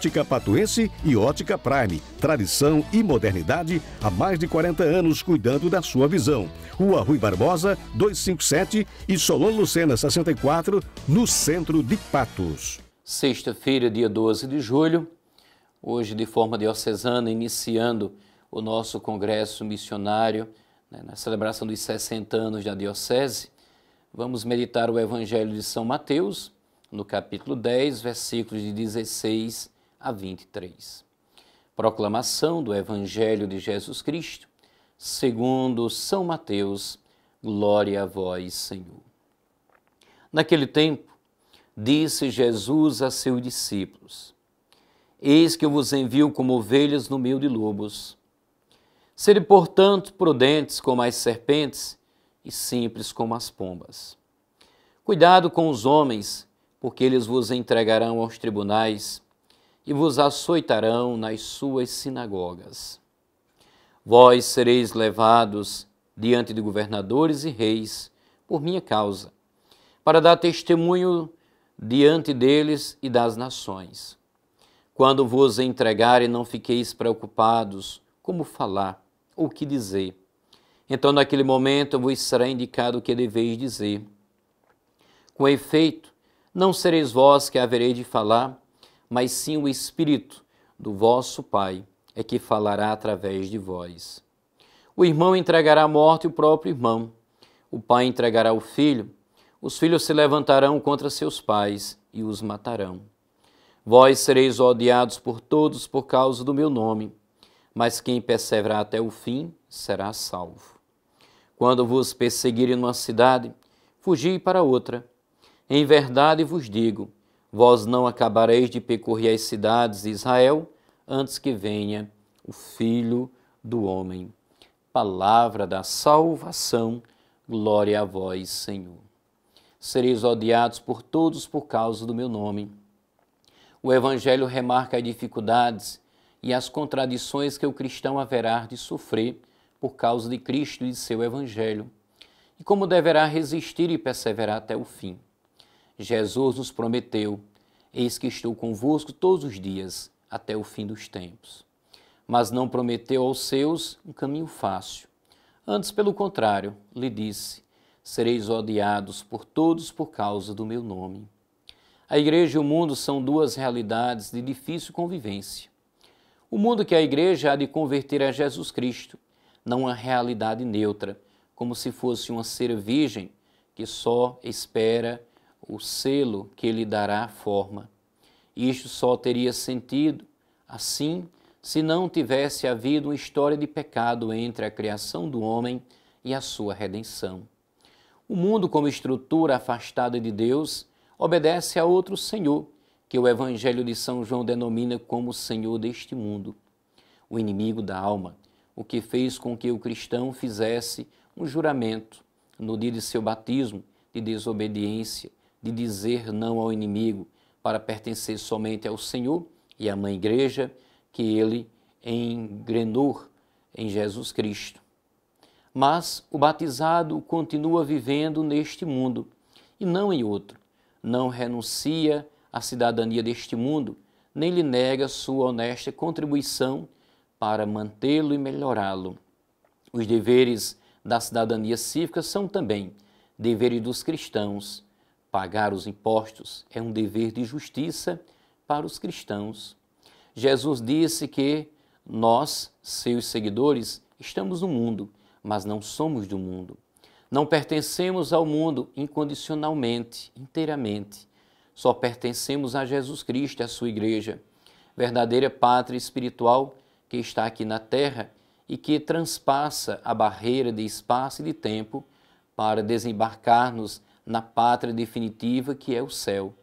Ótica Patuense e Ótica Prime. Tradição e modernidade há mais de 40 anos cuidando da sua visão. Rua Rui Barbosa, 257 e Solon Lucena, 64, no centro de Patos. Sexta-feira, dia 12 de julho, hoje de forma diocesana, iniciando o nosso congresso missionário, né, na celebração dos 60 anos da Diocese, vamos meditar o Evangelho de São Mateus, no capítulo 10, versículos de 16 a 23. Proclamação do Evangelho de Jesus Cristo, segundo São Mateus. Glória a vós, Senhor. Naquele tempo, disse Jesus a seus discípulos: Eis que eu vos envio como ovelhas no meio de lobos. Sede, portanto, prudentes como as serpentes e simples como as pombas. Cuidado com os homens, porque eles vos entregarão aos tribunais e vos açoitarão nas suas sinagogas. Vós sereis levados diante de governadores e reis por minha causa, para dar testemunho diante deles e das nações. Quando vos entregarem, não fiqueis preocupados como falar ou o que dizer. Então, naquele momento, vos será indicado o que deveis dizer. Com efeito, não sereis vós que havereis de falar, mas sim o Espírito do vosso Pai é que falará através de vós. O irmão entregará à morte o próprio irmão, o pai entregará o filho, os filhos se levantarão contra seus pais e os matarão. Vós sereis odiados por todos por causa do meu nome, mas quem perseverar até o fim será salvo. Quando vos perseguirem numa cidade, fugi para outra. Em verdade vos digo, Vós não acabareis de percorrer as cidades de Israel antes que venha o Filho do Homem. Palavra da salvação, glória a vós, Senhor. Sereis odiados por todos por causa do meu nome. O Evangelho remarca as dificuldades e as contradições que o cristão haverá de sofrer por causa de Cristo e de seu Evangelho, e como deverá resistir e perseverar até o fim. Jesus nos prometeu: Eis que estou convosco todos os dias, até o fim dos tempos. Mas não prometeu aos seus um caminho fácil. Antes, pelo contrário, lhe disse: Sereis odiados por todos por causa do meu nome. A igreja e o mundo são duas realidades de difícil convivência. O mundo que a igreja há de converter a Jesus Cristo, não a realidade neutra, como se fosse uma cera virgem que só espera o selo que lhe dará forma. Isto só teria sentido assim se não tivesse havido uma história de pecado entre a criação do homem e a sua redenção. O mundo, como estrutura afastada de Deus, obedece a outro Senhor, que o Evangelho de São João denomina como Senhor deste mundo, o inimigo da alma, o que fez com que o cristão fizesse um juramento no dia de seu batismo de desobediência, de dizer não ao inimigo para pertencer somente ao Senhor e à Mãe Igreja que ele engrenou em Jesus Cristo. Mas o batizado continua vivendo neste mundo e não em outro. Não renuncia à cidadania deste mundo, nem lhe nega sua honesta contribuição para mantê-lo e melhorá-lo. Os deveres da cidadania cívica são também deveres dos cristãos Pagar os impostos é um dever de justiça para os cristãos. Jesus disse que nós, seus seguidores, estamos no mundo, mas não somos do mundo. Não pertencemos ao mundo incondicionalmente, inteiramente. Só pertencemos a Jesus Cristo, e a sua igreja, verdadeira pátria espiritual que está aqui na terra e que transpassa a barreira de espaço e de tempo para desembarcar-nos na pátria definitiva que é o céu.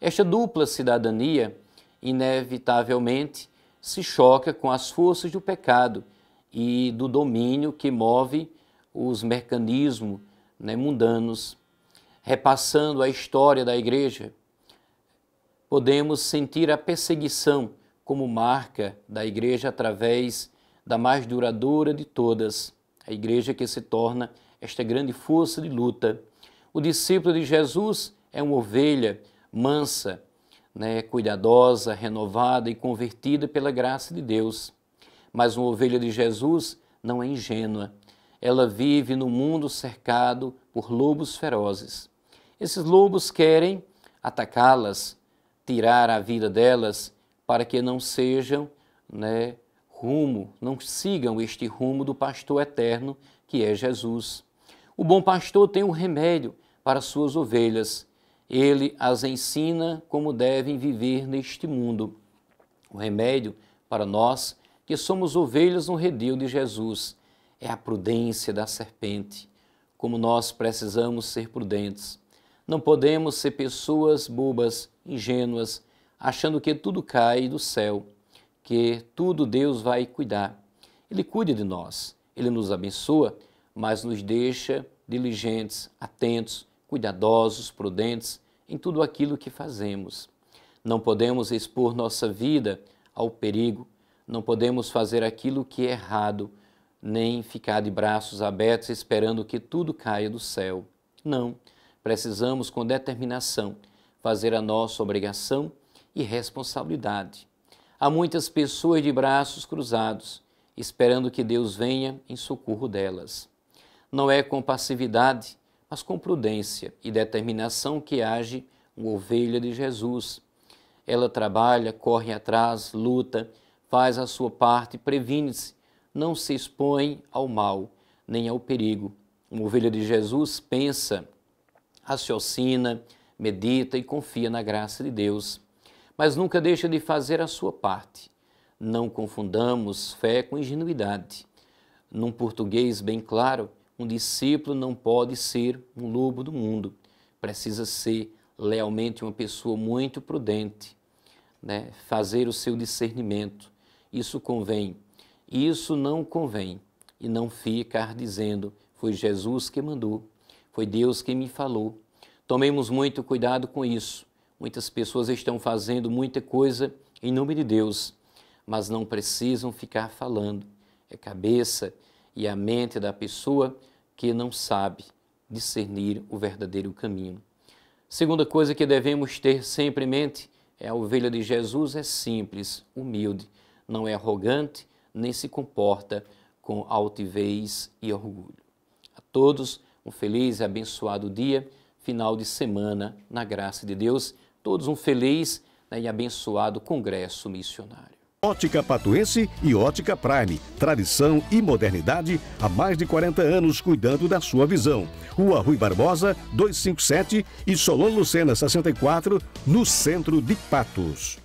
Esta dupla cidadania, inevitavelmente, se choca com as forças do pecado e do domínio que move os mecanismos né, mundanos. Repassando a história da Igreja, podemos sentir a perseguição como marca da Igreja através da mais duradoura de todas, a Igreja que se torna esta grande força de luta o discípulo de Jesus é uma ovelha mansa, né, cuidadosa, renovada e convertida pela graça de Deus. Mas uma ovelha de Jesus não é ingênua. Ela vive no mundo cercado por lobos ferozes. Esses lobos querem atacá-las, tirar a vida delas, para que não sejam né, rumo, não sigam este rumo do pastor eterno que é Jesus. O bom pastor tem um remédio para suas ovelhas. Ele as ensina como devem viver neste mundo. O remédio para nós, que somos ovelhas no redil de Jesus, é a prudência da serpente. Como nós precisamos ser prudentes. Não podemos ser pessoas bobas, ingênuas, achando que tudo cai do céu, que tudo Deus vai cuidar. Ele cuida de nós, ele nos abençoa, mas nos deixa diligentes, atentos, cuidadosos, prudentes em tudo aquilo que fazemos. Não podemos expor nossa vida ao perigo, não podemos fazer aquilo que é errado, nem ficar de braços abertos esperando que tudo caia do céu. Não, precisamos com determinação fazer a nossa obrigação e responsabilidade. Há muitas pessoas de braços cruzados, esperando que Deus venha em socorro delas. Não é com passividade mas com prudência e determinação que age uma ovelha de Jesus. Ela trabalha, corre atrás, luta, faz a sua parte, previne-se, não se expõe ao mal nem ao perigo. Uma ovelha de Jesus pensa, raciocina, medita e confia na graça de Deus, mas nunca deixa de fazer a sua parte. Não confundamos fé com ingenuidade. Num português bem claro, um discípulo não pode ser um lobo do mundo, precisa ser lealmente uma pessoa muito prudente, né? fazer o seu discernimento. Isso convém, isso não convém, e não ficar dizendo: foi Jesus que mandou, foi Deus que me falou. Tomemos muito cuidado com isso. Muitas pessoas estão fazendo muita coisa em nome de Deus, mas não precisam ficar falando. É cabeça, e a mente da pessoa que não sabe discernir o verdadeiro caminho. Segunda coisa que devemos ter sempre em mente é a ovelha de Jesus é simples, humilde, não é arrogante, nem se comporta com altivez e orgulho. A todos um feliz e abençoado dia, final de semana, na graça de Deus. Todos um feliz né, e abençoado congresso missionário. Ótica Patuense e Ótica Prime. Tradição e modernidade há mais de 40 anos cuidando da sua visão. Rua Rui Barbosa, 257 e Solon Lucena, 64, no centro de Patos.